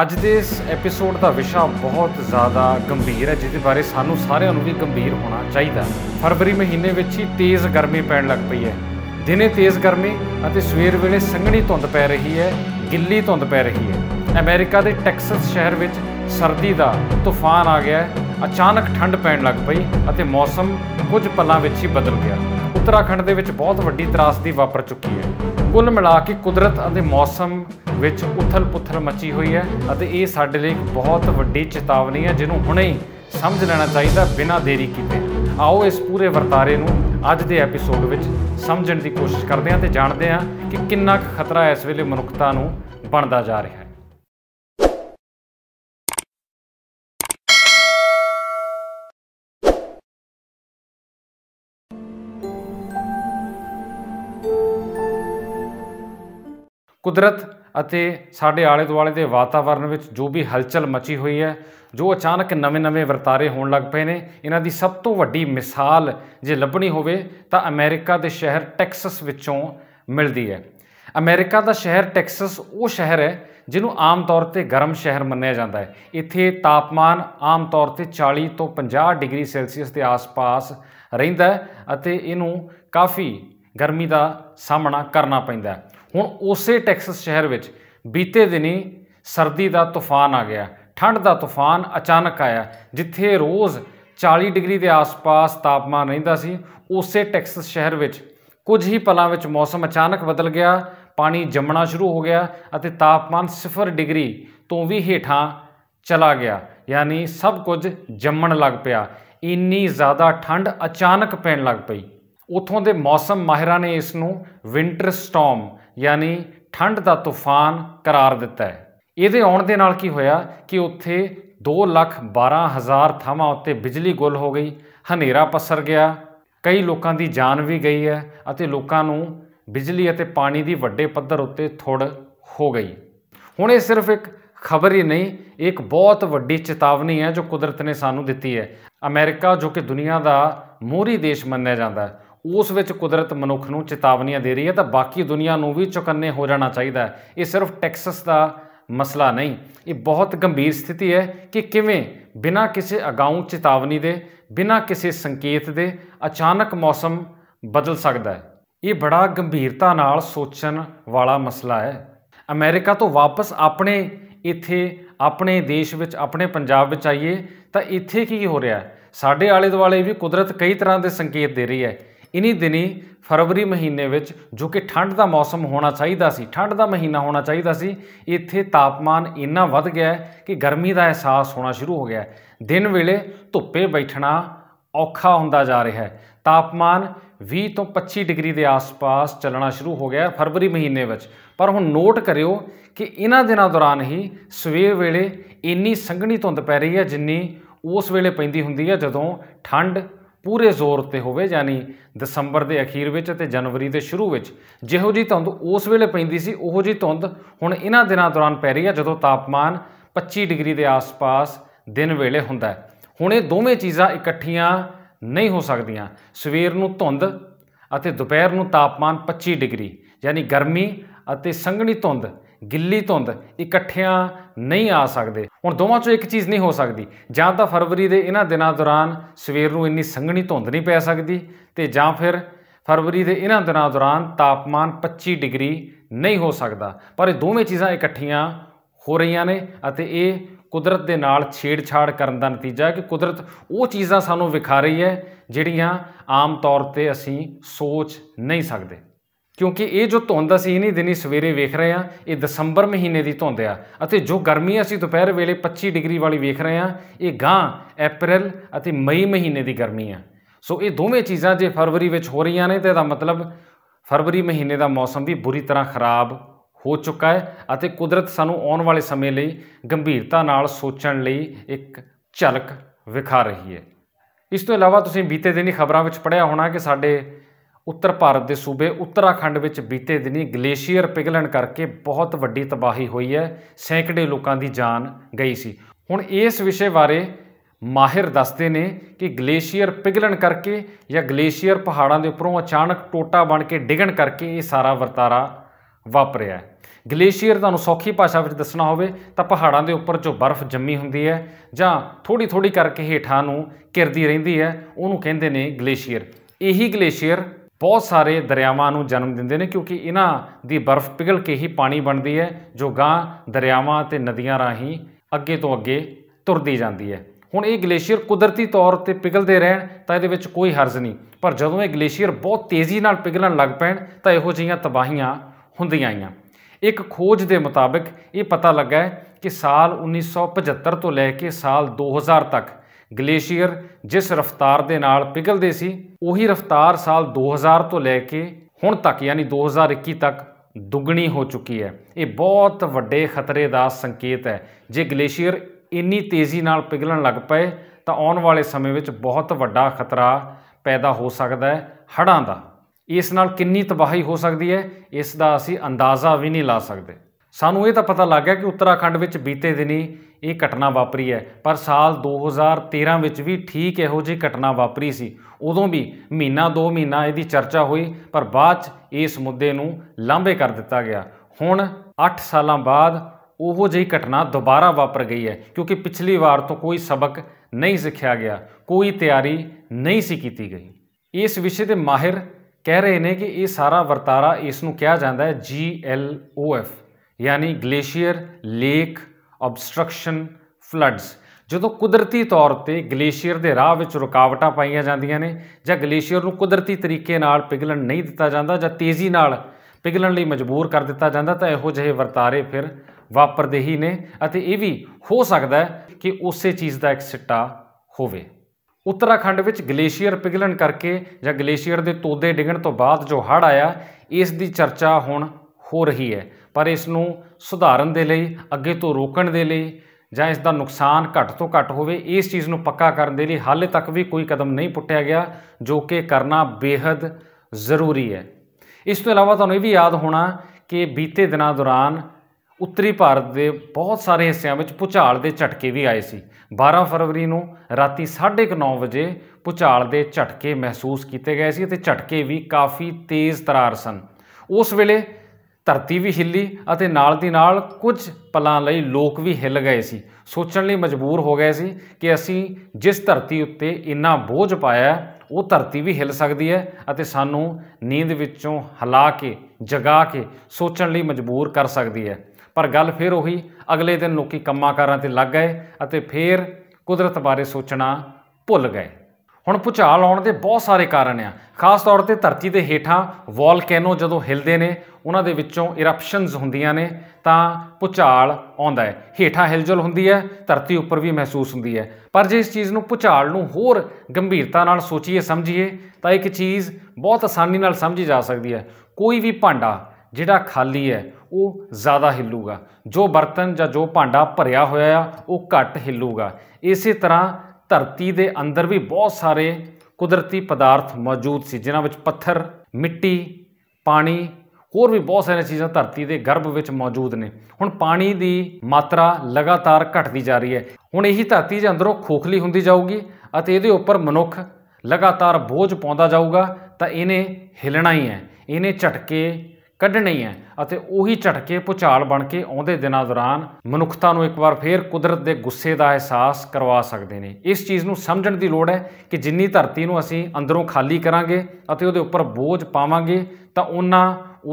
ਅੱਜ ਦੇ ਇਸ ਐਪੀਸੋਡ ਦਾ ਵਿਸ਼ਾ ਬਹੁਤ ਜ਼ਿਆਦਾ ਗੰਭੀਰ ਹੈ ਜਿਹਦੇ ਬਾਰੇ ਸਾਨੂੰ ਸਾਰਿਆਂ ਨੂੰ ਵੀ ਗੰਭੀਰ ਹੋਣਾ ਚਾਹੀਦਾ ਫਰਵਰੀ ਮਹੀਨੇ ਵਿੱਚ ਹੀ ਤੇਜ਼ ਗਰਮੀ ਪੈਣ ਲੱਗ ਪਈ ਹੈ ਦਿਨੇ ਤੇਜ਼ ਗਰਮੀ ਅਤੇ ਸਵੇਰ ਵੇਲੇ ਸੰਘਣੀ ਧੁੰਦ ਪੈ ਰਹੀ ਹੈ ਗਿੱਲੀ ਧੁੰਦ ਪੈ ਰਹੀ ਹੈ ਅਮਰੀਕਾ ਦੇ ਟੈਕਸਸ ਸ਼ਹਿਰ ਵਿੱਚ ਸਰਦੀ ਦਾ ਤੂਫਾਨ ਆ ਗਿਆ ਹੈ ਅਚਾਨਕ ਠੰਡ ਪੈਣ ਲੱਗ ਪਈ ਅਤੇ ਮੌਸਮ ਕੁਝ ਪਲਾਂ ਵਿੱਚ ਹੀ ਬਦਲ ਗਿਆ ਉੱਤਰਾਖੰਡ ਦੇ ਵਿੱਚ ਬਹੁਤ ਵੱਡੀ ਤਰਾਸਦੀ ਵਾਪਰ ਚੁੱਕੀ ਹੈ ਕੁੱਲ ਮਿਲਾ ਕੇ ਕੁਦਰਤ ਅਤੇ ਮੌਸਮ ਵਿੱਚ ਉਥਲ-ਪੁਥਲ ਮੱਚੀ ਹੋਈ ਹੈ ਅਤੇ ਇਹ ਸਾਡੇ ਲਈ ਬਹੁਤ ਵੱਡੀ ਚੇਤਾਵਨੀ ਹੈ ਜਿਹਨੂੰ ਹੁਣੇ ਹੀ ਸਮਝ ਲੈਣਾ ਚਾਹੀਦਾ ਬਿਨਾਂ ਦੇਰੀ ਕੀਤੇ ਆਓ ਇਸ ਪੂਰੇ ਵਰਤਾਰੇ ਨੂੰ ਅੱਜ ਦੇ ਐਪੀਸੋਡ ਵਿੱਚ ਸਮਝਣ ਦੀ ਕੋਸ਼ਿਸ਼ ਕਰਦੇ ਹਾਂ ਤੇ ਜਾਣਦੇ ਹਾਂ ਕਿ ਕਿੰਨਾ ਖਤਰਾ ਇਸ ਵੇਲੇ ਮਨੁੱਖਤਾ ਨੂੰ ਬਣਦਾ ਜਾ ਰਿਹਾ ਹੈ ਕੁਦਰਤ ਅਤੇ ਸਾਡੇ ਆਲੇ ਦੁਆਲੇ ਦੇ ਵਾਤਾਵਰਣ ਵਿੱਚ ਜੋ ਵੀ ਹਲਚਲ ਮਚੀ ਹੋਈ ਹੈ ਜੋ ਅਚਾਨਕ ਨਵੇਂ-ਨਵੇਂ ਵਰਤਾਰੇ ਹੋਣ ਲੱਗ ਪਏ ਨੇ ਇਹਨਾਂ ਦੀ ਸਭ ਤੋਂ ਵੱਡੀ ਮਿਸਾਲ ਜੇ ਲੱਭਣੀ ਹੋਵੇ ਤਾਂ ਅਮਰੀਕਾ ਦੇ ਸ਼ਹਿਰ ਟੈਕਸਸ ਵਿੱਚੋਂ ਮਿਲਦੀ ਹੈ ਅਮਰੀਕਾ ਦਾ ਸ਼ਹਿਰ ਟੈਕਸਸ ਉਹ ਸ਼ਹਿਰ ਹੈ ਜਿਹਨੂੰ ਆਮ ਤੌਰ ਤੇ ਗਰਮ ਸ਼ਹਿਰ ਮੰਨਿਆ ਜਾਂਦਾ ਹੈ ਇੱਥੇ ਤਾਪਮਾਨ ਆਮ ਤੌਰ ਤੇ 40 ਤੋਂ 50 ਡਿਗਰੀ ਸੈਲਸੀਅਸ ਦੇ ਆਸ-ਪਾਸ ਰਹਿੰਦਾ ਹੈ ਅਤੇ ਇਹਨੂੰ ਕਾਫੀ ਗਰਮੀ ਦਾ ਸਾਹਮਣਾ ਕਰਨਾ ਪੈਂਦਾ ਹੈ ਹੁਣ ਉਸੇ ਟੈਕਸਸ ਸ਼ਹਿਰ ਵਿੱਚ ਬੀਤੇ ਦਿਨੀ ਸਰਦੀ ਦਾ ਤੂਫਾਨ ਆ ਗਿਆ ਠੰਡ ਦਾ ਤੂਫਾਨ ਅਚਾਨਕ ਆਇਆ ਜਿੱਥੇ ਰੋਜ਼ 40 ਡਿਗਰੀ ਦੇ ਆਸ-ਪਾਸ ਤਾਪਮਾਨ ਰਹਿੰਦਾ ਸੀ ਉਸੇ ਟੈਕਸਸ ਸ਼ਹਿਰ ਵਿੱਚ ਕੁਝ ਹੀ ਪਲਾਂ ਵਿੱਚ ਮੌਸਮ ਅਚਾਨਕ ਬਦਲ ਗਿਆ ਪਾਣੀ ਜੰਮਣਾ ਸ਼ੁਰੂ ਹੋ ਗਿਆ ਅਤੇ ਤਾਪਮਾਨ 0 ਡਿਗਰੀ ਤੋਂ ਵੀ ਹੇਠਾਂ ਚਲਾ ਗਿਆ ਯਾਨੀ ਸਭ ਕੁਝ ਜੰਮਣ ਲੱਗ ਪਿਆ ਇੰਨੀ ਜ਼ਿਆਦਾ ਠੰਡ ਅਚਾਨਕ ਪੈਣ ਲੱਗ ਪਈ ਉਥੋਂ ਦੇ ਮੌਸਮ ਮਾਹਿਰਾਂ ਨੇ ਇਸ ਨੂੰ ਵਿంటర్ ਸਟਾਰਮ ਯਾਨੀ ਠੰਡ ਦਾ ਤੂਫਾਨ ਕਰਾਰ ਦਿੱਤਾ ਹੈ ਇਹਦੇ ਆਉਣ ਦੇ ਨਾਲ ਕੀ ਹੋਇਆ ਕਿ ਉੱਥੇ 212000 ਥਾਵਾਂ ਉੱਤੇ ਬਿਜਲੀ ਗੁੱਲ ਹੋ ਗਈ ਹਨੇਰਾ ਪਸਰ ਗਿਆ ਕਈ ਲੋਕਾਂ ਦੀ ਜਾਨ ਵੀ ਗਈ ਹੈ ਅਤੇ ਲੋਕਾਂ ਨੂੰ ਬਿਜਲੀ ਅਤੇ ਪਾਣੀ ਦੀ ਵੱਡੇ ਪੱਧਰ ਉੱਤੇ ਥੋੜ ਹੋ ਗਈ ਹੁਣ ਇਹ ਸਿਰਫ ਇੱਕ ਖਬਰ ਹੀ ਨਹੀਂ ਇੱਕ ਬਹੁਤ ਵੱਡੀ ਚੇਤਾਵਨੀ ਹੈ ਜੋ ਕੁਦਰਤ ਨੇ ਸਾਨੂੰ ਦਿੱਤੀ ਹੈ ਅਮਰੀਕਾ ਜੋ ਕਿ ਦੁਨੀਆ ਦਾ ਮੋਰੀ ਦੇਸ਼ ਮੰਨਿਆ ਜਾਂਦਾ ਹੈ ਉਸ ਵਿੱਚ ਕੁਦਰਤ ਮਨੁੱਖ ਨੂੰ ਚੇਤਾਵਨੀਆਂ ਦੇ ਰਹੀ ਹੈ ਤਾਂ ਬਾਕੀ ਦੁਨੀਆ ਨੂੰ ਵੀ ਚੁਕੰਨੇ ਹੋ ਜਾਣਾ ਚਾਹੀਦਾ ਹੈ ਇਹ ਸਿਰਫ ਟੈਕਸਸ ਦਾ ਮਸਲਾ ਨਹੀਂ ਇਹ ਬਹੁਤ ਗੰਭੀਰ ਸਥਿਤੀ ਹੈ ਕਿ ਕਿਵੇਂ ਬਿਨਾਂ ਕਿਸੇ ਅਗਾਊਂ ਚੇਤਾਵਨੀ ਦੇ ਬਿਨਾਂ ਕਿਸੇ ਸੰਕੇਤ ਦੇ ਅਚਾਨਕ ਮੌਸਮ ਬਦਲ ਸਕਦਾ ਹੈ ਇਹ ਬੜਾ ਗੰਭੀਰਤਾ ਨਾਲ ਸੋਚਣ ਵਾਲਾ ਮਸਲਾ ਹੈ ਅਮਰੀਕਾ ਤੋਂ ਵਾਪਸ ਆਪਣੇ ਇੱਥੇ ਆਪਣੇ ਦੇਸ਼ ਵਿੱਚ ਆਪਣੇ ਪੰਜਾਬ ਵਿੱਚ ਆਈਏ ਤਾਂ ਇੱਥੇ ਕੀ ਹੋ ਰਿਹਾ ਸਾਡੇ ਆਲੇ ਦੁਆਲੇ ਵੀ ਕੁਦਰਤ ਕਈ ਤਰ੍ਹਾਂ ਦੇ ਸੰਕੇਤ ਦੇ ਰਹੀ ਹੈ ਇਨੀ ਦਿਨੀ ਫਰਵਰੀ ਮਹੀਨੇ ਵਿੱਚ ਜੋ ਕਿ ਠੰਡ ਦਾ ਮੌਸਮ ਹੋਣਾ ਚਾਹੀਦਾ ਸੀ ਠੰਡ ਦਾ ਮਹੀਨਾ ਹੋਣਾ ਚਾਹੀਦਾ ਸੀ ਇੱਥੇ ਤਾਪਮਾਨ ਇੰਨਾ ਵੱਧ ਗਿਆ ਕਿ ਗਰਮੀ ਦਾ ਅਹਿਸਾਸ ਹੋਣਾ ਸ਼ੁਰੂ ਹੋ ਗਿਆ ਦਿਨ ਵੇਲੇ ਧੁੱਪੇ ਬੈਠਣਾ ਔਖਾ ਹੁੰਦਾ ਜਾ ਰਿਹਾ ਹੈ ਤਾਪਮਾਨ 20 ਤੋਂ 25 ਡਿਗਰੀ ਦੇ ਆਸ-ਪਾਸ ਚੱਲਣਾ ਸ਼ੁਰੂ ਹੋ ਗਿਆ ਫਰਵਰੀ ਮਹੀਨੇ ਵਿੱਚ ਪਰ ਹੁਣ ਨੋਟ ਕਰਿਓ ਕਿ ਇਹਨਾਂ ਦਿਨਾਂ ਦੌਰਾਨ ਹੀ ਸਵੇਰ ਵੇਲੇ ਇੰਨੀ ਸੰਘਣੀ ਧੁੰਦ ਪੈ ਰਹੀ ਹੈ ਜਿੰਨੀ ਉਸ ਵੇਲੇ ਪੈਂਦੀ ਹੁੰਦੀ ਹੈ ਜਦੋਂ ਠੰਡ ਪੂਰੇ ਜ਼ੋਰ ਤੇ ਹੋਵੇ ਯਾਨੀ ਦਸੰਬਰ ਦੇ ਅਖੀਰ ਵਿੱਚ ਤੇ ਜਨਵਰੀ ਦੇ ਸ਼ੁਰੂ ਵਿੱਚ ਜਿਹੋ ਜੀ ਧੁੰਦ ਉਸ ਵੇਲੇ ਪੈਂਦੀ ਸੀ ਉਹੋ ਜੀ ਧੁੰਦ ਹੁਣ ਇਹਨਾਂ ਦਿਨਾਂ ਦੌਰਾਨ ਪੈ ਰਹੀ ਹੈ ਜਦੋਂ ਤਾਪਮਾਨ 25 ਡਿਗਰੀ ਦੇ ਆਸ-ਪਾਸ ਦਿਨ ਵੇਲੇ ਹੁੰਦਾ ਹੈ ਹੁਣ ਇਹ ਦੋਵੇਂ ਚੀਜ਼ਾਂ ਇਕੱਠੀਆਂ ਨਹੀਂ ਹੋ ਸਕਦੀਆਂ ਸਵੇਰ ਨੂੰ ਧੁੰਦ ਅਤੇ ਦੁਪਹਿਰ ਨੂੰ ਤਾਪਮਾਨ 25 ਡਿਗਰੀ ਯਾਨੀ ਗਰਮੀ ਅਤੇ ਸੰਘਣੀ ਧੁੰਦ ਗਿੱਲੀ ਧੁੰਦ ਇਕੱਠਿਆਂ ਨਹੀਂ ਆ ਸਕਦੇ ਹੁਣ ਦੋਵਾਂ ਚੋਂ ਇੱਕ ਚੀਜ਼ ਨਹੀਂ ਹੋ ਸਕਦੀ ਜਾਂ ਤਾਂ ਫਰਵਰੀ ਦੇ ਇਹਨਾਂ ਦਿਨਾਂ ਦੌਰਾਨ ਸਵੇਰ ਨੂੰ ਇੰਨੀ ਸੰਘਣੀ ਧੁੰਦ ਨਹੀਂ ਪੈ ਸਕਦੀ ਤੇ ਜਾਂ ਫਿਰ ਫਰਵਰੀ ਦੇ ਇਹਨਾਂ ਦਿਨਾਂ ਦੌਰਾਨ ਤਾਪਮਾਨ 25 ਡਿਗਰੀ ਨਹੀਂ ਹੋ ਸਕਦਾ ਪਰ ਇਹ ਦੋਵੇਂ ਚੀਜ਼ਾਂ ਇਕੱਠੀਆਂ ਹੋ ਰਹੀਆਂ ਨੇ ਅਤੇ ਇਹ ਕੁਦਰਤ ਦੇ ਨਾਲ ਛੇੜਛਾੜ ਕਰਨ ਦਾ ਨਤੀਜਾ ਹੈ ਕਿ ਕੁਦਰਤ ਉਹ ਚੀਜ਼ਾਂ ਸਾਨੂੰ ਵਿਖਾ ਰਹੀ ਹੈ ਜਿਹੜੀਆਂ ਆਮ ਤੌਰ ਤੇ ਅਸੀਂ ਸੋਚ ਨਹੀਂ ਸਕਦੇ ਕਿਉਂਕਿ ਇਹ ਜੋ ਧੁੰਦ ਅਸੀਂ ਇਨੀ ਦਿਨੀ ਸਵੇਰੇ ਵੇਖ ਰਹੇ ਆ ਇਹ ਦਸੰਬਰ ਮਹੀਨੇ ਦੀ ਧੁੰਦ ਆ ਅਤੇ ਜੋ ਗਰਮੀ ਅਸੀਂ ਦੁਪਹਿਰ ਵੇਲੇ 25 ਡਿਗਰੀ ਵਾਲੀ ਵੇਖ ਰਹੇ ਆ ਇਹ ਗਾਂ ਅਪ੍ਰੈਲ ਅਤੇ ਮਈ ਮਹੀਨੇ ਦੀ ਗਰਮੀ ਆ ਸੋ ਇਹ ਦੋਵੇਂ ਚੀਜ਼ਾਂ ਜੇ ਫਰਵਰੀ ਵਿੱਚ ਹੋ ਰਹੀਆਂ ਨੇ ਤੇ ਇਹਦਾ ਮਤਲਬ ਫਰਵਰੀ ਮਹੀਨੇ ਦਾ ਮੌਸਮ ਵੀ ਬੁਰੀ ਤਰ੍ਹਾਂ ਖਰਾਬ ਹੋ ਚੁੱਕਾ ਹੈ ਅਤੇ ਕੁਦਰਤ ਸਾਨੂੰ ਆਉਣ ਵਾਲੇ ਸਮੇਂ ਲਈ ਗੰਭੀਰਤਾ ਨਾਲ ਸੋਚਣ ਲਈ ਇੱਕ ਝਲਕ ਵਿਖਾ ਰਹੀ ਹੈ ਇਸ ਤੋਂ ਇਲਾਵਾ ਤੁਸੀਂ ਬੀਤੇ ਦਿਨੀ ਖਬਰਾਂ ਵਿੱਚ ਪੜ੍ਹਿਆ ਹੋਣਾ ਕਿ ਸਾਡੇ ਉੱਤਰ ਭਾਰਤ ਦੇ ਸੂਬੇ ਉੱਤਰਾਖੰਡ ਵਿੱਚ ਬੀਤੇ ਦਿਨੀ ਗਲੇਸ਼ੀਅਰ ਪਿਘਲਣ ਕਰਕੇ ਬਹੁਤ ਵੱਡੀ ਤਬਾਹੀ ਹੋਈ ਹੈ ਸੈਂਕੜੇ ਲੋਕਾਂ ਦੀ ਜਾਨ ਗਈ ਸੀ ਹੁਣ ਇਸ ਵਿਸ਼ੇ ਬਾਰੇ ਮਾਹਿਰ ਦੱਸਦੇ ਨੇ ਕਿ ਗਲੇਸ਼ੀਅਰ ਪਿਘਲਣ ਕਰਕੇ ਜਾਂ ਗਲੇਸ਼ੀਅਰ ਪਹਾੜਾਂ ਦੇ ਉੱਪਰੋਂ ਅਚਾਨਕ ਟੋਟਾ ਬਣ ਕੇ ਡਿੱਗਣ ਕਰਕੇ ਇਹ ਸਾਰਾ ਵਰਤਾਰਾ ਵਾਪਰਿਆ ਗਲੇਸ਼ੀਅਰ ਤੁਹਾਨੂੰ ਸੌਖੀ ਭਾਸ਼ਾ ਵਿੱਚ ਦੱਸਣਾ ਹੋਵੇ ਤਾਂ ਪਹਾੜਾਂ ਦੇ ਉੱਪਰ ਜੋ ਬਰਫ਼ ਜੰਮੀ ਹੁੰਦੀ ਹੈ ਜਾਂ ਥੋੜੀ ਥੋੜੀ ਕਰਕੇ ਹੇਠਾਂ ਨੂੰ ਘਿਰਦੀ ਰਹਿੰਦੀ ਹੈ ਉਹਨੂੰ ਕਹਿੰਦੇ ਨੇ ਗਲੇਸ਼ੀਅਰ ਇਹੀ ਗਲੇਸ਼ੀਅਰ ਬਹੁਤ ਸਾਰੇ ਦਰਿਆਵਾਂ ਨੂੰ ਜਨਮ ਦਿੰਦੇ ਨੇ ਕਿਉਂਕਿ ਇਹਨਾਂ ਦੀ ਬਰਫ਼ ਪਿਘਲ ਕੇ ਹੀ ਪਾਣੀ ਬਣਦੀ ਹੈ ਜੋ ਗਾਂ ਦਰਿਆਵਾਂ ਤੇ ਨਦੀਆਂ ਰਾਹੀਂ ਅੱਗੇ ਤੋਂ ਅੱਗੇ ਤੁਰਦੀ ਜਾਂਦੀ ਹੈ ਹੁਣ ਇਹ ਗਲੇਸ਼ੀਅਰ ਕੁਦਰਤੀ ਤੌਰ ਤੇ ਪਿਘਲਦੇ ਰਹਿਣ ਤਾਂ ਇਹਦੇ ਵਿੱਚ ਕੋਈ ਹਰਜ ਨਹੀਂ ਪਰ ਜਦੋਂ ਇਹ ਗਲੇਸ਼ੀਅਰ ਬਹੁਤ ਤੇਜ਼ੀ ਨਾਲ ਪਿਘਲਣ ਲੱਗ ਪੈਣ ਤਾਂ ਇਹੋ ਜਿਹੀਆਂ ਤਬਾਹੀਆਂ ਹੁੰਦੀਆਂ ਆਈਆਂ ਇੱਕ ਖੋਜ ਦੇ ਮੁਤਾਬਕ ਇਹ ਪਤਾ ਲੱਗਾ ਹੈ ਕਿ ਸਾਲ 1975 ਤੋਂ ਲੈ ਕੇ ਸਾਲ 2000 ਤੱਕ ਗਲੇਸ਼ੀਅਰ ਜਿਸ ਰਫ਼ਤਾਰ ਦੇ ਨਾਲ ਪਿਘਲਦੇ ਸੀ ਉਹੀ ਰਫ਼ਤਾਰ ਸਾਲ 2000 ਤੋਂ ਲੈ ਕੇ ਹੁਣ ਤੱਕ ਯਾਨੀ 2021 ਤੱਕ ਦੁੱਗਣੀ ਹੋ ਚੁੱਕੀ ਹੈ ਇਹ ਬਹੁਤ ਵੱਡੇ ਖਤਰੇ ਦਾ ਸੰਕੇਤ ਹੈ ਜੇ ਗਲੇਸ਼ੀਅਰ ਇੰਨੀ ਤੇਜ਼ੀ ਨਾਲ ਪਿਘਲਣ ਲੱਗ ਪਏ ਤਾਂ ਆਉਣ ਵਾਲੇ ਸਮੇਂ ਵਿੱਚ ਬਹੁਤ ਵੱਡਾ ਖਤਰਾ ਪੈਦਾ ਹੋ ਸਕਦਾ ਹੈ ਹੜ੍ਹਾਂ ਦਾ ਇਸ ਨਾਲ ਕਿੰਨੀ ਤਬਾਹੀ ਹੋ ਸਕਦੀ ਹੈ ਇਸ ਦਾ ਅਸੀਂ ਅੰਦਾਜ਼ਾ ਵੀ ਨਹੀਂ ਲਾ ਸਕਦੇ ਸਾਨੂੰ ਇਹ ਤਾਂ ਪਤਾ ਲੱਗ ਗਿਆ ਕਿ ਉੱਤਰਾਖੰਡ ਵਿੱਚ ਬੀਤੇ ਦਿਨੀ ਇਹ ਘਟਨਾ ਵਾਪਰੀ ਹੈ ਪਰ ਸਾਲ 2013 ਵਿੱਚ ਵੀ ਠੀਕ ਇਹੋ ਜਿਹੀ ਘਟਨਾ ਵਾਪਰੀ ਸੀ ਉਦੋਂ ਵੀ ਮਹੀਨਾ 2 ਮਹੀਨਾ ਇਹਦੀ ਚਰਚਾ ਹੋਈ ਪਰ ਬਾਅਦ 'ਚ ਇਸ ਮੁੱਦੇ ਨੂੰ ਲਾਂਭੇ ਕਰ ਦਿੱਤਾ ਗਿਆ ਹੁਣ 8 ਸਾਲਾਂ ਬਾਅਦ ਉਹੋ ਜਿਹੀ ਘਟਨਾ ਦੁਬਾਰਾ ਵਾਪਰ ਗਈ ਹੈ ਕਿਉਂਕਿ ਪਿਛਲੀ ਵਾਰ ਤੋਂ ਕੋਈ ਸਬਕ ਨਹੀਂ ਸਿੱਖਿਆ ਗਿਆ ਕੋਈ ਤਿਆਰੀ ਨਹੀਂ ਸੀ ਕੀਤੀ ਗਈ ਇਸ ਵਿਸ਼ੇ ਦੇ ਮਾਹਿਰ ਕਹਿ ਰਹੇ ਨੇ ਕਿ ਇਹ ਸਾਰਾ ਵਰਤਾਰਾ ਇਸ ਨੂੰ ਕਿਹਾ ਜਾਂਦਾ ਹੈ GLOF ਯਾਨੀ ਗਲੇਸ਼ੀਅਰ ਲੇਕ ਆਬਸਟਰਕਸ਼ਨ ਫਲੱਡਸ ਜਦੋਂ ਕੁਦਰਤੀ ਤੌਰ ਤੇ ਗਲੇਸ਼ੀਅਰ ਦੇ ਰਾਹ ਵਿੱਚ ਰੁਕਾਵਟਾਂ ਪਾਈਆਂ ਜਾਂਦੀਆਂ ਨੇ ਜਾਂ ਗਲੇਸ਼ੀਅਰ ਨੂੰ ਕੁਦਰਤੀ ਤਰੀਕੇ ਨਾਲ ਪਿਘਲਣ ਨਹੀਂ ਦਿੱਤਾ ਜਾਂਦਾ ਜਾਂ ਤੇਜ਼ੀ ਨਾਲ ਪਿਘਲਣ ਲਈ ਮਜਬੂਰ ਕਰ ਦਿੱਤਾ ਜਾਂਦਾ ਤਾਂ ਇਹੋ ਜਿਹੇ ਵਰਤਾਰੇ ਫਿਰ ਵਾਪਰਦੇ ਹੀ ਨੇ ਅਤੇ ਇਹ ਵੀ ਹੋ ਸਕਦਾ ਹੈ ਕਿ ਉਸੇ ਚੀਜ਼ ਦਾ ਇੱਕ ਸਿੱਟਾ ਹੋਵੇ ਉੱਤਰਾਖੰਡ ਵਿੱਚ ਗਲੇਸ਼ੀਅਰ ਪਿਘਲਣ ਕਰਕੇ ਜਾਂ ਗਲੇਸ਼ੀਅਰ ਦੇ ਤੋਦੇ ਡਿੱਗਣ ਤੋਂ ਬਾਅਦ ਜੋ ਹੜ ਆਇਆ ਇਸ ਦੀ ਚਰਚਾ ਹੁਣ ਹੋ ਰਹੀ ਹੈ ਪਰ ਇਸ ਨੂੰ ਸੁਧਾਰਨ ਦੇ ਲਈ ਅੱਗੇ ਤੋਂ ਰੋਕਣ ਦੇ ਲਈ ਜਾਂ ਇਸ ਦਾ ਨੁਕਸਾਨ ਘੱਟ ਤੋਂ ਘੱਟ ਹੋਵੇ ਇਸ ਚੀਜ਼ ਨੂੰ ਪੱਕਾ ਕਰਨ ਦੇ ਲਈ ਹਾਲੇ ਤੱਕ ਵੀ ਕੋਈ ਕਦਮ ਨਹੀਂ ਪੁੱਟਿਆ ਗਿਆ ਜੋ ਕਿ ਕਰਨਾ ਬੇहद ਜ਼ਰੂਰੀ ਹੈ ਇਸ ਤੋਂ ਇਲਾਵਾ ਤੁਹਾਨੂੰ ਇਹ ਵੀ ਯਾਦ ਹੋਣਾ ਕਿ ਬੀਤੇ ਦਿਨਾਂ ਦੌਰਾਨ ਉੱਤਰੀ ਭਾਰਤ ਦੇ ਬਹੁਤ ਸਾਰੇ ਹਿੱਸਿਆਂ ਵਿੱਚ ਪੁਚਾਲ ਦੇ ਝਟਕੇ ਵੀ ਆਏ ਸੀ 12 ਫਰਵਰੀ ਨੂੰ ਰਾਤੀ 9:30 ਵਜੇ ਪੁਚਾਲ ਦੇ ਝਟਕੇ ਮਹਿਸੂਸ ਕੀਤੇ ਗਏ ਸੀ ਅਤੇ ਝਟਕੇ ਵੀ ਕਾਫੀ ਤੇਜ਼ ਤਰਾਰ ਸਨ ਉਸ ਵੇਲੇ ਧਰਤੀ ਵੀ ਹਿੱਲੀ ਅਤੇ ਨਾਲ ਦੀ ਨਾਲ ਕੁਝ ਪਲਾਂ ਲਈ ਲੋਕ ਵੀ ਹਿੱਲ ਗਏ ਸੀ ਸੋਚਣ ਲਈ ਮਜਬੂਰ ਹੋ ਗਏ ਸੀ ਕਿ ਅਸੀਂ ਜਿਸ ਧਰਤੀ ਉੱਤੇ ਇੰਨਾ ਬੋਝ ਪਾਇਆ ਉਹ ਧਰਤੀ ਵੀ ਹਿੱਲ ਸਕਦੀ ਹੈ ਅਤੇ ਸਾਨੂੰ ਨੀਂਦ ਵਿੱਚੋਂ ਹਲਾ ਕੇ ਜਗਾ ਕੇ ਸੋਚਣ ਲਈ ਮਜਬੂਰ ਕਰ ਸਕਦੀ ਹੈ ਪਰ ਗੱਲ ਫਿਰ ਉਹੀ ਅਗਲੇ ਦਿਨ ਲੋਕੀ ਕੰਮਾਂ ਕਾਰਾਂ ਤੇ ਲੱਗ ਗਏ ਅਤੇ ਫਿਰ ਕੁਦਰਤ ਬਾਰੇ ਸੋਚਣਾ ਭੁੱਲ ਗਏ ਹੁਣ ਭੁਚਾਲ ਆਉਣ ਦੇ ਬਹੁਤ ਸਾਰੇ ਕਾਰਨ ਆ ਖਾਸ ਤੌਰ ਤੇ ਧਰਤੀ ਦੇ ਹੇਠਾਂ ਵੋਲਕੈਨੋ ਜਦੋਂ ਹਿਲਦੇ ਨੇ ਉਹਨਾਂ ਦੇ ਵਿੱਚੋਂ ਇਰਪਸ਼ਨਸ ਹੁੰਦੀਆਂ ਨੇ ਤਾਂ ਭੁਚਾਲ ਆਉਂਦਾ ਹੈ ਹੇਠਾਂ ਹਿਲਜੁਲ ਹੁੰਦੀ ਹੈ ਧਰਤੀ ਉੱਪਰ ਵੀ ਮਹਿਸੂਸ ਹੁੰਦੀ ਹੈ ਪਰ ਜੇ ਇਸ ਚੀਜ਼ ਨੂੰ ਭੁਚਾਲ ਨੂੰ ਹੋਰ ਗੰਭੀਰਤਾ ਨਾਲ ਸੋਚੀਏ ਸਮਝੀਏ ਤਾਂ ਇੱਕ ਚੀਜ਼ ਬਹੁਤ ਆਸਾਨੀ ਨਾਲ ਸਮਝੀ ਜਾ ਸਕਦੀ ਹੈ ਕੋਈ ਵੀ ਭਾਂਡਾ ਜਿਹੜਾ ਖਾਲੀ ਹੈ ਉਹ ਜ਼ਿਆਦਾ ਹਿੱਲੂਗਾ ਜੋ ਬਰਤਨ ਜਾਂ ਜੋ ਭਾਂਡਾ ਭਰਿਆ ਹੋਇਆ ਆ ਉਹ ਘੱਟ ਹਿੱਲੂਗਾ ਇਸੇ ਤਰ੍ਹਾਂ ਧਰਤੀ ਦੇ ਅੰਦਰ ਵੀ ਬਹੁਤ ਸਾਰੇ ਕੁਦਰਤੀ ਪਦਾਰਥ ਮੌਜੂਦ ਸੀ ਜਿਨ੍ਹਾਂ ਵਿੱਚ ਪੱਥਰ ਮਿੱਟੀ ਪਾਣੀ ਹੋਰ ਵੀ ਬਹੁਤ ਸਾਰੀਆਂ ਚੀਜ਼ਾਂ ਧਰਤੀ ਦੇ ਗਰਭ ਵਿੱਚ ਮੌਜੂਦ ਨੇ ਹੁਣ ਪਾਣੀ ਦੀ ਮਾਤਰਾ ਲਗਾਤਾਰ ਘਟਦੀ ਜਾ ਰਹੀ ਹੈ ਹੁਣ ਇਹੀ ਧਰਤੀ ਦੇ ਅੰਦਰੋਂ ਖੋਖਲੀ ਹੁੰਦੀ ਜਾਊਗੀ ਅਤੇ ਇਹਦੇ ਉੱਪਰ ਮਨੁੱਖ ਲਗਾਤਾਰ ਬੋਝ ਪਾਉਂਦਾ ਜਾਊਗਾ ਤਾਂ ਇਹਨੇ ਹਿਲਣਾ ਹੀ ਹੈ ਇਹਨੇ ਝਟਕੇ ਕੱਢਣੀ ਹੈ ਅਤੇ ਉਹੀ ਝਟਕੇ ਪੁਚਾਲ ਬਣ ਕੇ ਆਉਂਦੇ ਦਿਨਾਂ ਦੌਰਾਨ ਮਨੁੱਖਤਾ ਨੂੰ ਇੱਕ ਵਾਰ ਫੇਰ ਕੁਦਰਤ ਦੇ ਗੁੱਸੇ ਦਾ ਅਹਿਸਾਸ ਕਰਵਾ ਸਕਦੇ ਨੇ ਇਸ ਚੀਜ਼ ਨੂੰ ਸਮਝਣ ਦੀ ਲੋੜ ਹੈ ਕਿ ਜਿੰਨੀ ਧਰਤੀ ਨੂੰ ਅਸੀਂ ਅੰਦਰੋਂ ਖਾਲੀ ਕਰਾਂਗੇ ਅਤੇ ਉਹਦੇ ਉੱਪਰ ਬੋਝ ਪਾਵਾਂਗੇ ਤਾਂ ਉਹਨਾਂ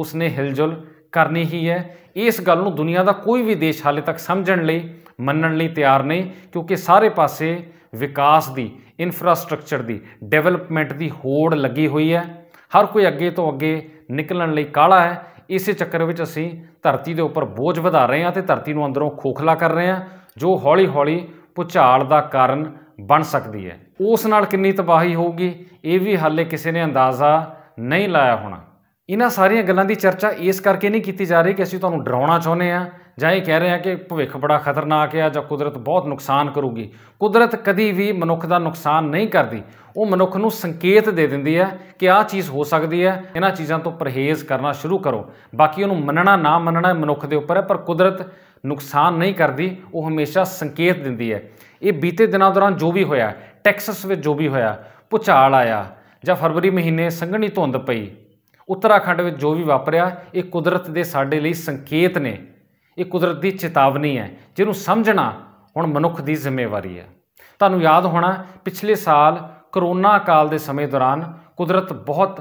ਉਸਨੇ ਹਿਲਜੁਲ ਕਰਨੀ ਹੀ ਹੈ ਇਸ ਗੱਲ ਨੂੰ ਦੁਨੀਆ ਦਾ ਕੋਈ ਵੀ ਦੇਸ਼ ਹਾਲੇ ਤੱਕ ਸਮਝਣ ਲਈ ਮੰਨਣ ਲਈ ਤਿਆਰ ਨਹੀਂ ਕਿਉਂਕਿ ਸਾਰੇ ਪਾਸੇ ਵਿਕਾਸ ਦੀ ਇਨਫਰਾਸਟ੍ਰਕਚਰ ਦੀ ਡਿਵੈਲਪਮੈਂਟ ਦੀ ਹੋੜ ਲੱਗੀ ਹੋਈ ਹੈ ਹਰ ਕੋਈ ਅੱਗੇ ਤੋਂ ਅੱਗੇ ਨਿਕਲਣ ਲਈ ਕਾਲਾ ਹੈ ਇਸੇ ਚੱਕਰ ਵਿੱਚ ਅਸੀਂ ਧਰਤੀ ਦੇ ਉੱਪਰ ਬੋਝ ਵਧਾ ਰਹੇ ਹਾਂ ਤੇ ਧਰਤੀ ਨੂੰ ਅੰਦਰੋਂ ਖੋਖਲਾ ਕਰ ਰਹੇ ਹਾਂ ਜੋ ਹੌਲੀ-ਹੌਲੀ ਪੁਚਾਲ ਦਾ ਕਾਰਨ ਬਣ ਸਕਦੀ ਹੈ ਉਸ ਨਾਲ ਕਿੰਨੀ ਤਬਾਹੀ ਹੋਊਗੀ ਇਹ ਵੀ ਹਾਲੇ ਕਿਸੇ ਨੇ ਅੰਦਾਜ਼ਾ ਨਹੀਂ ਲਾਇਆ ਹੋਣਾ ਇਹਨਾਂ ਸਾਰੀਆਂ ਗੱਲਾਂ ਦੀ ਚਰਚਾ ਇਸ ਕਰਕੇ ਨਹੀਂ ਕੀਤੀ ਜਾ ਰਹੀ ਕਿ ਅਸੀਂ ਤੁਹਾਨੂੰ ਡਰਾਉਣਾ ਚਾਹੁੰਦੇ ਆ ਜਾਂ ਇਹ ਕਹਿ ਰਹੇ ਆ ਕਿ ਭਵਿੱਖ ਬੜਾ ਖਤਰਨਾਕ ਹੈ ਜਾਂ ਕੁਦਰਤ ਬਹੁਤ ਨੁਕਸਾਨ ਕਰੂਗੀ ਕੁਦਰਤ ਕਦੀ ਵੀ ਮਨੁੱਖ ਦਾ ਨੁਕਸਾਨ ਨਹੀਂ ਕਰਦੀ ਉਹ ਮਨੁੱਖ ਨੂੰ ਸੰਕੇਤ ਦੇ ਦਿੰਦੀ ਹੈ ਕਿ ਆਹ ਚੀਜ਼ ਹੋ ਸਕਦੀ ਹੈ ਇਹਨਾਂ ਚੀਜ਼ਾਂ ਤੋਂ ਪਰਹੇਜ਼ ਕਰਨਾ ਸ਼ੁਰੂ ਕਰੋ ਬਾਕੀ ਉਹਨੂੰ ਮੰਨਣਾ ਨਾ ਮੰਨਣਾ ਮਨੁੱਖ ਦੇ ਉੱਪਰ ਹੈ ਪਰ ਕੁਦਰਤ ਨੁਕਸਾਨ ਨਹੀਂ ਕਰਦੀ ਉਹ ਹਮੇਸ਼ਾ ਸੰਕੇਤ ਦਿੰਦੀ ਹੈ ਇਹ ਬੀਤੇ ਦਿਨਾਂ ਦੌਰਾਨ ਜੋ ਵੀ ਹੋਇਆ ਟੈਕਸਸ ਵਿੱਚ ਜੋ ਵੀ ਹੋਇਆ ਪੁਚਾਲ ਆਇਆ ਜਾਂ ਫਰਵਰੀ ਮਹੀਨੇ ਸੰਘਣੀ ਧੁੰਦ ਪਈ ਉੱਤਰਾਖੰਡ ਵਿੱਚ ਜੋ ਵੀ ਵਾਪਰਿਆ ਇਹ ਕੁਦਰਤ ਦੇ ਸਾਡੇ ਲਈ ਸੰਕੇਤ ਨੇ ਇਹ ਕੁਦਰਤ ਦੀ ਚੇਤਾਵਨੀ ਹੈ ਜਿਹਨੂੰ ਸਮਝਣਾ ਹੁਣ ਮਨੁੱਖ ਦੀ ਜ਼ਿੰਮੇਵਾਰੀ ਹੈ ਤੁਹਾਨੂੰ ਯਾਦ ਹੋਣਾ ਪਿਛਲੇ ਸਾਲ ਕਰੋਨਾ ਕਾਲ ਦੇ ਸਮੇਂ ਦੌਰਾਨ ਕੁਦਰਤ ਬਹੁਤ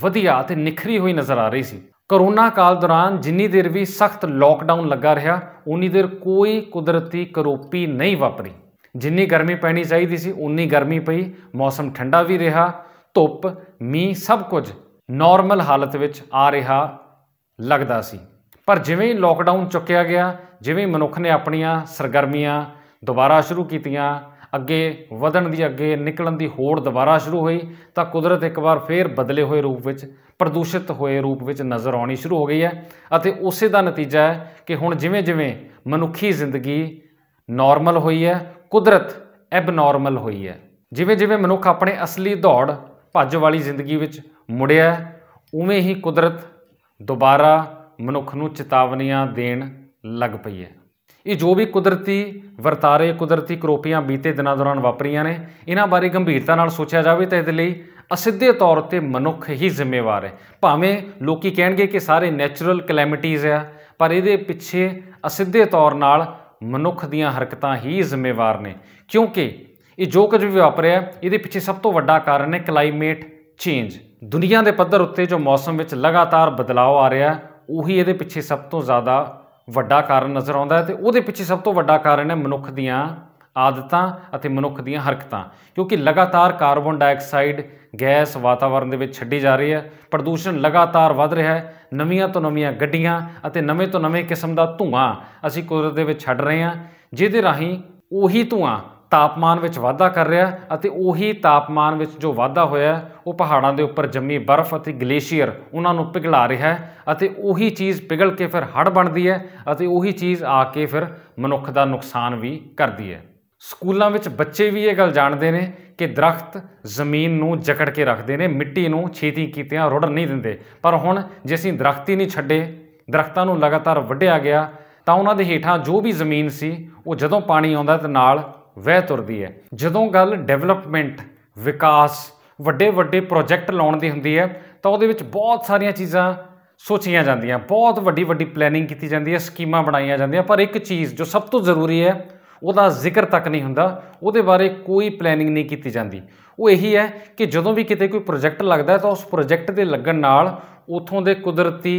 ਵਧੀਆ ਤੇ ਨਿਖਰੀ ਹੋਈ ਨਜ਼ਰ ਆ ਰਹੀ ਸੀ ਕਰੋਨਾ ਕਾਲ ਦੌਰਾਨ ਜਿੰਨੀ ਦੇਰ ਵੀ ਸਖਤ ਲੋਕਡਾਊਨ ਲੱਗਾ ਰਿਹਾ ਉਨੀ ਦੇਰ ਕੋਈ ਕੁਦਰਤੀ ਕਰੋਪੀ ਨਹੀਂ ਵਾਪਰੀ ਜਿੰਨੀ ਗਰਮੀ ਪੈਣੀ ਚਾਹੀਦੀ ਸੀ ਉਨੀ ਗਰਮੀ ਪਈ ਮੌਸਮ ਠੰਡਾ ਵੀ ਰਿਹਾ ਧੁੱਪ ਮੀਂਹ ਸਭ ਕੁਝ ਨਾਰਮਲ ਹਾਲਤ ਵਿੱਚ ਆ ਰਿਹਾ ਲੱਗਦਾ ਸੀ ਪਰ ਜਿਵੇਂ ਹੀ ਲੋਕਡਾਊਨ ਚੁੱਕਿਆ ਗਿਆ ਜਿਵੇਂ ਮਨੁੱਖ ਨੇ ਆਪਣੀਆਂ ਸਰਗਰਮੀਆਂ ਦੁਬਾਰਾ ਸ਼ੁਰੂ ਕੀਤੀਆਂ ਅੱਗੇ ਵਧਣ ਦੀ ਅੱਗੇ ਨਿਕਲਣ ਦੀ ਹੋੜ ਦੁਬਾਰਾ ਸ਼ੁਰੂ ਹੋਈ ਤਾਂ ਕੁਦਰਤ ਇੱਕ ਵਾਰ ਫੇਰ ਬਦਲੇ ਹੋਏ ਰੂਪ ਵਿੱਚ ਪ੍ਰਦੂਸ਼ਿਤ ਹੋਏ ਰੂਪ ਵਿੱਚ ਨਜ਼ਰ ਆਉਣੀ ਸ਼ੁਰੂ ਹੋ ਗਈ ਹੈ ਅਤੇ ਉਸੇ ਦਾ ਨਤੀਜਾ ਹੈ ਕਿ ਹੁਣ ਜਿਵੇਂ-ਜਿਵੇਂ ਮਨੁੱਖੀ ਜ਼ਿੰਦਗੀ ਨਾਰਮਲ ਹੋਈ ਹੈ ਕੁਦਰਤ ਐਬਨਾਰਮਲ ਹੋਈ ਹੈ ਜਿਵੇਂ-ਜਿਵੇਂ ਮਨੁੱਖ ਆਪਣੇ ਅਸਲੀ ਦੌੜ ਭੱਜ ਵਾਲੀ ਜ਼ਿੰਦਗੀ ਵਿੱਚ ਮੁੜਿਆ ਉਵੇਂ ਹੀ ਕੁਦਰਤ ਦੁਬਾਰਾ ਮਨੁੱਖ ਨੂੰ ਚੇਤਾਵਨੀਆਂ ਦੇਣ ਲੱਗ ਪਈ ਹੈ ਇਹ ਜੋ ਵੀ ਕੁਦਰਤੀ ਵਰਤਾਰੇ ਕੁਦਰਤੀ ਕਰੋਪੀਆਂ ਬੀਤੇ ਦਿਨਾਂ ਦੌਰਾਨ ਵਾਪਰੀਆਂ ਨੇ ਇਹਨਾਂ ਬਾਰੇ ਗੰਭੀਰਤਾ ਨਾਲ ਸੋਚਿਆ ਜਾਵੇ ਤਾਂ ਇਹਦੇ ਲਈ ਅਸਿੱਧੇ ਤੌਰ ਤੇ ਮਨੁੱਖ ਹੀ ਜ਼ਿੰਮੇਵਾਰ ਹੈ ਭਾਵੇਂ ਲੋਕੀ ਕਹਿਣਗੇ ਕਿ ਸਾਰੇ ਨੇਚਰਲ ਕਲੈਮਿਟੀਜ਼ ਆ ਪਰ ਇਹਦੇ ਪਿੱਛੇ ਅਸਿੱਧੇ ਤੌਰ ਨਾਲ ਮਨੁੱਖ ਦੀਆਂ ਹਰਕਤਾਂ ਹੀ ਜ਼ਿੰਮੇਵਾਰ ਨੇ ਕਿਉਂਕਿ ਇਹ ਜੋ ਕੁਝ ਵੀ ਵਾਪਰਿਆ ਇਹਦੇ ਪਿੱਛੇ ਸਭ ਤੋਂ ਵੱਡਾ ਕਾਰਨ ਹੈ ਕਲਾਈਮੇਟ ਚੇਂਜ ਦੁਨੀਆ ਦੇ ਪੱਧਰ ਉੱਤੇ ਜੋ ਮੌਸਮ ਵਿੱਚ ਲਗਾਤਾਰ ਬਦਲਾਅ ਆ ਰਿਹਾ ਉਹੀ ਇਹਦੇ ਪਿੱਛੇ ਸਭ ਤੋਂ ਜ਼ਿਆਦਾ ਵੱਡਾ ਕਾਰਨ ਨਜ਼ਰ ਆਉਂਦਾ ਹੈ ਤੇ ਉਹਦੇ ਪਿੱਛੇ ਸਭ ਤੋਂ ਵੱਡਾ ਕਾਰਨ ਹੈ ਮਨੁੱਖ ਦੀਆਂ ਆਦਤਾਂ ਅਤੇ ਮਨੁੱਖ ਦੀਆਂ ਹਰਕਤਾਂ ਕਿਉਂਕਿ ਲਗਾਤਾਰ ਕਾਰਬਨ ਡਾਈਆਕਸਾਈਡ ਗੈਸ ਵਾਤਾਵਰਣ ਦੇ ਵਿੱਚ ਛੱਡੀ ਜਾ ਰਹੀ ਹੈ ਪ੍ਰਦੂਸ਼ਣ ਲਗਾਤਾਰ ਵੱਧ ਰਿਹਾ ਹੈ ਨਵੀਆਂ ਤੋਂ ਨਵੀਆਂ ਗੱਡੀਆਂ ਅਤੇ ਨਵੇਂ ਤੋਂ ਨਵੇਂ ਕਿਸਮ ਦਾ ਧੂਆਂ ਅਸੀਂ ਕੁਦਰਤ ਦੇ ਵਿੱਚ ਛੱਡ ਰਹੇ ਹਾਂ ਜਿਹਦੇ ਰਾਹੀਂ ਉਹੀ ਧੂਆਂ ਤਾਪਮਾਨ ਵਿੱਚ ਵਾਧਾ ਕਰ ਰਿਹਾ ਅਤੇ ਉਹੀ ਤਾਪਮਾਨ ਵਿੱਚ ਜੋ ਵਾਧਾ ਹੋਇਆ ਉਹ ਪਹਾੜਾਂ ਦੇ ਉੱਪਰ ਜੰਮੀ ਬਰਫ਼ ਅਤੇ ਗਲੇਸ਼ੀਅਰ ਉਹਨਾਂ ਨੂੰ ਪਿਘਲਾ ਰਿਹਾ ਹੈ ਅਤੇ ਉਹੀ ਚੀਜ਼ ਪਿਘਲ ਕੇ ਫਿਰ ਹੜ ਬਣਦੀ ਹੈ ਅਤੇ ਉਹੀ ਚੀਜ਼ ਆ ਕੇ ਫਿਰ ਮਨੁੱਖ ਦਾ ਨੁਕਸਾਨ ਵੀ ਕਰਦੀ ਹੈ ਸਕੂਲਾਂ ਵਿੱਚ ਬੱਚੇ ਵੀ ਇਹ ਗੱਲ ਜਾਣਦੇ ਨੇ ਕਿ ਦਰਖਤ ਜ਼ਮੀਨ ਨੂੰ ਜਕੜ ਕੇ ਰੱਖਦੇ ਨੇ ਮਿੱਟੀ ਨੂੰ ਛੇਤੀ ਕੀਤਿਆਂ ਰੁੜਨ ਨਹੀਂ ਦਿੰਦੇ ਪਰ ਹੁਣ ਜੇ ਅਸੀਂ ਦਰਖਤ ਹੀ ਨਹੀਂ ਛੱਡੇ ਦਰਖਤਾਂ ਨੂੰ ਲਗਾਤਾਰ ਵੱਢਿਆ ਗਿਆ ਤਾਂ ਉਹਨਾਂ ਦੇ ਹੇਠਾਂ ਜੋ ਵੀ ਜ਼ਮੀਨ ਸੀ ਉਹ ਜਦੋਂ ਪਾਣੀ ਆਉਂਦਾ ਤੇ ਨਾਲ ਵਹਿ ਤੁਰਦੀ ਹੈ ਜਦੋਂ ਗੱਲ ਡਿਵੈਲਪਮੈਂਟ ਵਿਕਾਸ ਵੱਡੇ ਵੱਡੇ ਪ੍ਰੋਜੈਕਟ ਲਾਉਣ ਦੀ ਹੁੰਦੀ ਹੈ ਤਾਂ ਉਹਦੇ ਵਿੱਚ ਬਹੁਤ ਸਾਰੀਆਂ ਚੀਜ਼ਾਂ ਸੋਚੀਆਂ ਜਾਂਦੀਆਂ ਬਹੁਤ ਵੱਡੀ ਵੱਡੀ ਪਲੈਨਿੰਗ ਕੀਤੀ ਜਾਂਦੀ ਹੈ ਸਕੀਮਾਂ ਬਣਾਈਆਂ ਜਾਂਦੀਆਂ ਪਰ ਇੱਕ ਚੀਜ਼ ਜੋ ਸਭ ਤੋਂ ਜ਼ਰੂਰੀ ਹੈ ਉਹਦਾ ਜ਼ਿਕਰ ਤੱਕ ਨਹੀਂ ਹੁੰਦਾ ਉਹਦੇ ਬਾਰੇ ਕੋਈ ਪਲੈਨਿੰਗ ਨਹੀਂ ਕੀਤੀ ਜਾਂਦੀ ਉਹ ਇਹੀ ਹੈ ਕਿ ਜਦੋਂ ਵੀ ਕਿਤੇ ਕੋਈ ਪ੍ਰੋਜੈਕਟ ਲੱਗਦਾ ਹੈ ਤਾਂ ਉਸ ਪ੍ਰੋਜੈਕਟ ਦੇ ਲੱਗਣ ਨਾਲ ਉਥੋਂ ਦੇ ਕੁਦਰਤੀ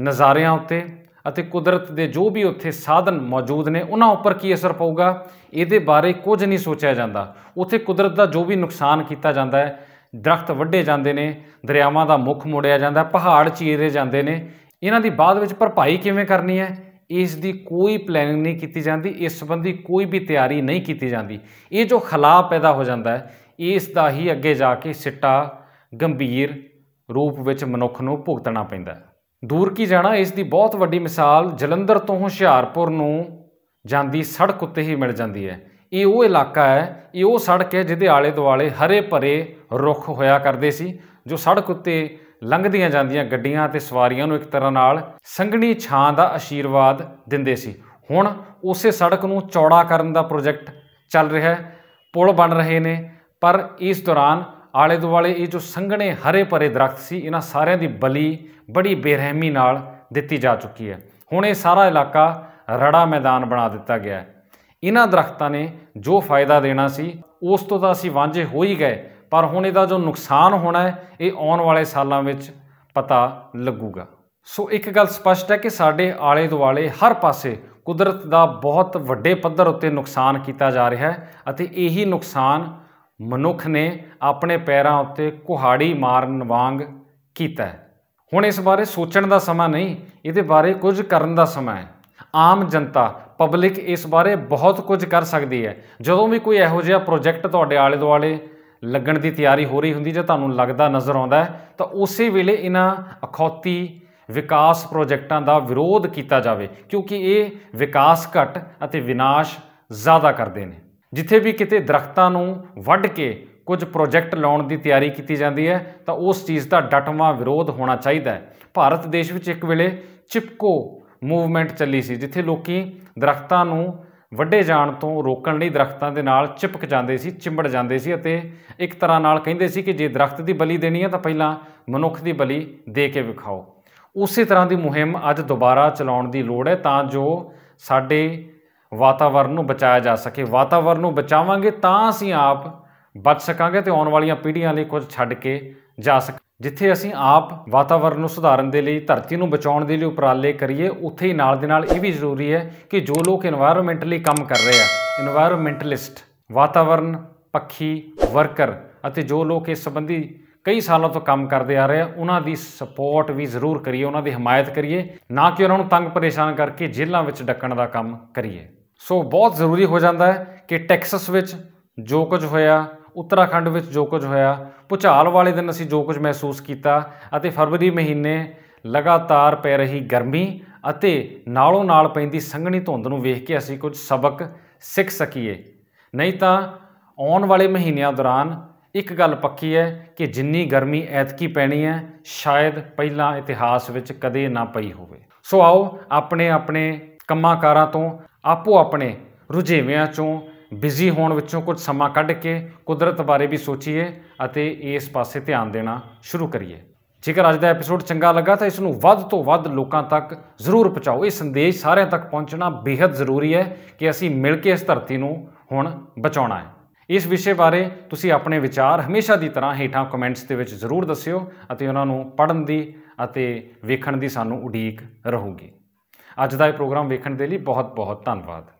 ਨਜ਼ਾਰਿਆਂ ਉੱਤੇ ਅਤੇ ਕੁਦਰਤ ਦੇ ਜੋ ਵੀ ਉੱਥੇ ਸਾਧਨ ਮੌਜੂਦ ਨੇ ਉਹਨਾਂ ਉੱਪਰ ਕੀ ਅਸਰ ਪਊਗਾ ਇਹਦੇ ਬਾਰੇ ਕੁਝ ਨਹੀਂ ਸੋਚਿਆ ਜਾਂਦਾ ਉੱਥੇ ਕੁਦਰਤ ਦਾ ਜੋ ਵੀ ਨੁਕਸਾਨ ਕੀਤਾ ਜਾਂਦਾ ਹੈ ਦਰਖਤ ਵੱਢੇ ਜਾਂਦੇ ਨੇ ਦਰਿਆਵਾਂ ਦਾ ਮੁਖ ਮੋੜਿਆ ਜਾਂਦਾ ਪਹਾੜ ਚੀਰੇ ਜਾਂਦੇ ਨੇ ਇਹਨਾਂ ਦੀ ਬਾਅਦ ਵਿੱਚ ਭਰਪਾਈ ਕਿਵੇਂ ਕਰਨੀ ਹੈ ਇਸ ਦੀ ਕੋਈ ਪਲੈਨਿੰਗ ਨਹੀਂ ਕੀਤੀ ਜਾਂਦੀ ਇਸ ਸੰਬੰਧੀ ਕੋਈ ਵੀ ਤਿਆਰੀ ਨਹੀਂ ਕੀਤੀ ਜਾਂਦੀ ਇਹ ਜੋ ਖਲਾਅ ਪੈਦਾ ਹੋ ਜਾਂਦਾ ਹੈ ਇਸ ਦਾ ਹੀ ਅੱਗੇ ਜਾ ਕੇ ਸਿੱਟਾ ਗੰਭੀਰ ਰੂਪ ਵਿੱਚ ਮਨੁੱਖ ਨੂੰ ਭੁਗਤਣਾ ਪੈਂਦਾ ਹੈ ਦੂਰ ਕੀ ਜਾਣਾ ਇਸ ਦੀ ਬਹੁਤ ਵੱਡੀ ਮਿਸਾਲ ਜਲੰਧਰ ਤੋਂ ਹੁਸ਼ਿਆਰਪੁਰ ਨੂੰ ਜਾਂਦੀ ਸੜਕ ਉੱਤੇ ਹੀ ਮਿਲ ਜਾਂਦੀ ਹੈ ਇਹ ਉਹ ਇਲਾਕਾ ਹੈ ਇਹ ਉਹ ਸੜਕ ਹੈ ਜਿਹਦੇ ਆਲੇ ਦੁਆਲੇ ਹਰੇ ਭਰੇ ਰੁੱਖ ਹੋਇਆ ਕਰਦੇ ਸੀ ਜੋ ਸੜਕ ਉੱਤੇ ਲੰਘਦੀਆਂ ਜਾਂਦੀਆਂ ਗੱਡੀਆਂ ਤੇ ਸਵਾਰੀਆਂ ਨੂੰ ਇੱਕ ਤਰ੍ਹਾਂ ਨਾਲ ਸੰਘਣੀ ਛਾਂ ਦਾ ਆਸ਼ੀਰਵਾਦ ਦਿੰਦੇ ਸੀ ਹੁਣ ਉਸੇ ਸੜਕ ਨੂੰ ਚੌੜਾ ਕਰਨ ਦਾ ਪ੍ਰੋਜੈਕਟ ਚੱਲ ਰਿਹਾ ਹੈ ਪੁਲ ਬਣ ਰਹੇ ਨੇ ਪਰ ਇਸ ਦੌਰਾਨ ਆਲੇ ਦੁਆਲੇ ਇਹ ਜੋ ਸੰਘਣੇ ਹਰੇ ਭਰੇ ਦਰਖਤ ਸੀ ਇਹਨਾਂ ਸਾਰਿਆਂ ਦੀ ਬਲੀ ਬੜੀ ਬੇਰਹਿਮੀ ਨਾਲ ਦਿੱਤੀ ਜਾ ਚੁੱਕੀ ਹੈ ਹੁਣ ਇਹ ਸਾਰਾ ਇਲਾਕਾ ਰੜਾ ਮੈਦਾਨ ਬਣਾ ਦਿੱਤਾ ਗਿਆ ਹੈ ਇਹਨਾਂ ਦਰਖਤਾਂ ਨੇ ਜੋ ਫਾਇਦਾ ਦੇਣਾ ਸੀ ਉਸ ਤੋਂ ਤਾਂ ਅਸੀਂ ਵਾਂਝੇ ਹੋ ਹੀ ਗਏ ਪਰ ਹੁਣ ਇਹਦਾ ਜੋ ਨੁਕਸਾਨ ਹੋਣਾ ਹੈ ਇਹ ਆਉਣ ਵਾਲੇ ਸਾਲਾਂ ਵਿੱਚ ਪਤਾ ਲੱਗੂਗਾ ਸੋ ਇੱਕ ਗੱਲ ਸਪਸ਼ਟ ਹੈ ਕਿ ਸਾਡੇ ਆਲੇ ਦੁਆਲੇ ਹਰ ਪਾਸੇ ਕੁਦਰਤ ਦਾ ਬਹੁਤ ਵੱਡੇ ਪੱਧਰ ਉੱਤੇ ਨੁਕਸਾਨ ਕੀਤਾ ਜਾ ਰਿਹਾ ਹੈ ਅਤੇ ਇਹੀ ਨੁਕਸਾਨ ਮਨੁੱਖ ਨੇ ਆਪਣੇ ਪੈਰਾਂ ਉੱਤੇ ਕੁਹਾੜੀ ਮਾਰਨ ਵਾਂਗ ਕੀਤਾ ਹੈ ਹੁਣ ਇਸ ਬਾਰੇ ਸੋਚਣ ਦਾ ਸਮਾਂ ਨਹੀਂ ਇਹਦੇ ਬਾਰੇ ਕੁਝ ਕਰਨ ਦਾ ਸਮਾਂ ਹੈ ਆਮ ਜਨਤਾ ਪਬਲਿਕ ਇਸ ਬਾਰੇ ਬਹੁਤ ਕੁਝ ਕਰ ਸਕਦੀ ਹੈ ਜਦੋਂ ਵੀ ਕੋਈ ਇਹੋ ਜਿਹਾ ਪ੍ਰੋਜੈਕਟ ਤੁਹਾਡੇ ਆਲੇ ਦੁਆਲੇ ਲੱਗਣ ਦੀ ਤਿਆਰੀ ਹੋ ਰਹੀ ਹੁੰਦੀ ਜਾਂ ਤੁਹਾਨੂੰ ਲੱਗਦਾ ਨਜ਼ਰ ਆਉਂਦਾ ਤਾਂ ਉਸੇ ਵੇਲੇ ਇਹਨਾਂ ਅਖੌਤੀ ਵਿਕਾਸ ਪ੍ਰੋਜੈਕਟਾਂ ਦਾ ਵਿਰੋਧ ਕੀਤਾ ਜਾਵੇ ਕਿਉਂਕਿ ਇਹ ਵਿਕਾਸ ਘਟ ਅਤੇ ਵਿਨਾਸ਼ ਜ਼ਿਆਦਾ ਕਰਦੇ ਨੇ ਜਿੱਥੇ ਵੀ ਕਿਤੇ ਦਰਖਤਾਂ ਨੂੰ ਵੱਢ ਕੇ ਕੁਝ ਪ੍ਰੋਜੈਕਟ ਲਾਉਣ ਦੀ ਤਿਆਰੀ ਕੀਤੀ ਜਾਂਦੀ ਹੈ ਤਾਂ ਉਸ ਚੀਜ਼ ਦਾ ਡਟਵਾਂ ਵਿਰੋਧ ਹੋਣਾ ਚਾਹੀਦਾ ਹੈ ਭਾਰਤ ਦੇਸ਼ ਵਿੱਚ ਇੱਕ ਵੇਲੇ ਚਿਪਕੋ ਮੂਵਮੈਂਟ ਚੱਲੀ ਸੀ ਜਿੱਥੇ ਲੋਕੀ ਦਰਖਤਾਂ ਨੂੰ ਵੱਡੇ ਜਾਣ ਤੋਂ ਰੋਕਣ ਲਈ ਦਰਖਤਾਂ ਦੇ ਨਾਲ ਚਿਪਕ ਜਾਂਦੇ ਸੀ ਚਿੰਬੜ ਜਾਂਦੇ ਸੀ ਅਤੇ ਇੱਕ ਤਰ੍ਹਾਂ ਨਾਲ ਕਹਿੰਦੇ ਸੀ ਕਿ ਜੇ ਦਰਖਤ ਦੀ ਬਲੀ ਦੇਣੀ ਹੈ ਤਾਂ ਪਹਿਲਾਂ ਮਨੁੱਖ ਦੀ ਬਲੀ ਦੇ ਕੇ ਵਿਖਾਓ ਉਸੇ ਤਰ੍ਹਾਂ ਦੀ ਮੁਹਿੰਮ ਅੱਜ ਦੁਬਾਰਾ ਚਲਾਉਣ ਦੀ ਲੋੜ ਹੈ ਤਾਂ ਜੋ ਸਾਡੇ ਵਾਤਾਵਰਣ ਨੂੰ ਬਚਾਇਆ ਜਾ ਸਕੇ ਵਾਤਾਵਰਣ ਨੂੰ ਬਚਾਵਾਂਗੇ ਤਾਂ ਅਸੀਂ ਆਪ ਬਚ ਸਕਾਂਗੇ ਤੇ ਆਉਣ ਵਾਲੀਆਂ ਪੀੜ੍ਹੀਆਂ ਲਈ ਕੁਝ ਛੱਡ ਕੇ ਜਾ ਸਕ ਜਿੱਥੇ ਅਸੀਂ ਆਪ ਵਾਤਾਵਰਣ ਨੂੰ ਸੁਧਾਰਨ ਦੇ ਲਈ ਧਰਤੀ ਨੂੰ ਬਚਾਉਣ ਦੇ ਲਈ ਉਪਰਾਲੇ ਕਰੀਏ ਉੱਥੇ ਹੀ ਨਾਲ ਦੇ ਨਾਲ ਇਹ ਵੀ ਜ਼ਰੂਰੀ ਹੈ ਕਿ ਜੋ ਲੋਕ এনवायरमेंटਲੀ ਕੰਮ ਕਰ ਰਹੇ ਆ এনवायरमेंटਲਿਸਟ ਵਾਤਾਵਰਣ ਪੱਖੀ ਵਰਕਰ ਅਤੇ ਜੋ ਲੋਕ ਇਸ ਸੰਬੰਧੀ ਕਈ ਸਾਲਾਂ ਤੋਂ ਕੰਮ ਕਰਦੇ ਆ ਰਹੇ ਆ ਉਹਨਾਂ ਦੀ ਸਪੋਰਟ ਵੀ ਜ਼ਰੂਰ ਕਰੀਏ ਉਹਨਾਂ ਦੀ ਹਮਾਇਤ ਕਰੀਏ ਨਾ ਕਿ ਉਹਨਾਂ ਨੂੰ ਤੰਗ ਪਰੇਸ਼ਾਨ ਕਰਕੇ ਜੇਲ੍ਹਾਂ ਵਿੱਚ ਡੱਕਣ ਦਾ ਕੰਮ ਕਰੀਏ ਸੋ ਬਹੁਤ ਜ਼ਰੂਰੀ ਹੋ ਜਾਂਦਾ ਹੈ ਕਿ ਟੈਕਸਸ ਵਿੱਚ ਜੋ ਕੁਝ ਹੋਇਆ ਉੱਤਰਾਖੰਡ ਵਿੱਚ ਜੋ ਕੁਝ ਹੋਇਆ ਪੁਚਾਲ ਵਾਲੇ ਦਿਨ ਅਸੀਂ ਜੋ ਕੁਝ ਮਹਿਸੂਸ ਕੀਤਾ ਅਤੇ ਫਰਵਰੀ ਮਹੀਨੇ ਲਗਾਤਾਰ ਪੈ ਰਹੀ ਗਰਮੀ ਅਤੇ ਨਾਲੋਂ ਨਾਲ ਪੈਂਦੀ ਸੰਘਣੀ ਧੁੰਦ ਨੂੰ ਵੇਖ ਕੇ ਅਸੀਂ ਕੁਝ ਸਬਕ ਸਿੱਖ ਸਕੀਏ ਨਹੀਂ ਤਾਂ ਆਉਣ ਵਾਲੇ ਮਹੀਨਿਆਂ ਦੌਰਾਨ ਇੱਕ ਗੱਲ ਪੱਕੀ ਹੈ ਕਿ ਜਿੰਨੀ ਗਰਮੀ ਐਤਕੀ ਪੈਣੀ ਹੈ ਸ਼ਾਇਦ ਪਹਿਲਾਂ ਇਤਿਹਾਸ ਵਿੱਚ ਕਦੇ ਨਾ ਪਈ ਹੋਵੇ ਸੋ ਆਓ ਆਪਣੇ ਆਪਣੇ ਕੰਮਾਂ ਤੋਂ ਆਪੋ ਆਪਣੇ ਰੁਝੇਵਿਆਂ ਚੋਂ ਬਿਜ਼ੀ ਹੋਣ ਵਿੱਚੋਂ ਕੁਝ ਸਮਾਂ ਕੱਢ ਕੇ ਕੁਦਰਤ ਬਾਰੇ ਵੀ ਸੋਚੀਏ ਅਤੇ ਇਸ ਪਾਸੇ ਧਿਆਨ ਦੇਣਾ ਸ਼ੁਰੂ ਕਰੀਏ ਜੇਕਰ ਅੱਜ ਦਾ ਐਪੀਸੋਡ ਚੰਗਾ ਲੱਗਾ ਤਾਂ ਇਸ ਨੂੰ ਵੱਧ ਤੋਂ ਵੱਧ ਲੋਕਾਂ ਤੱਕ ਜ਼ਰੂਰ ਪਹੁੰਚਾਓ ਇਹ ਸੰਦੇਸ਼ ਸਾਰਿਆਂ ਤੱਕ ਪਹੁੰਚਣਾ ਬੇਹੱਦ ਜ਼ਰੂਰੀ ਹੈ ਕਿ ਅਸੀਂ ਮਿਲ ਕੇ ਇਸ ਧਰਤੀ ਨੂੰ ਹੁਣ ਬਚਾਉਣਾ ਹੈ ਇਸ ਵਿਸ਼ੇ ਬਾਰੇ ਤੁਸੀਂ ਆਪਣੇ ਵਿਚਾਰ ਹਮੇਸ਼ਾ ਦੀ ਤਰ੍ਹਾਂ ਹੇਠਾਂ ਕਮੈਂਟਸ ਦੇ ਵਿੱਚ ਜ਼ਰੂਰ ਦੱਸਿਓ ਅਤੇ ਉਹਨਾਂ ਨੂੰ ਪੜਨ ਦੀ ਅਤੇ ਵੇਖਣ ਦੀ ਸਾਨੂੰ ਉਡੀਕ ਰਹੂਗੀ ਅੱਜ ਦਾ ਇਹ ਪ੍ਰੋਗਰਾਮ ਵੇਖਣ ਦੇ ਲਈ ਬਹੁਤ-ਬਹੁਤ ਧੰਨਵਾਦ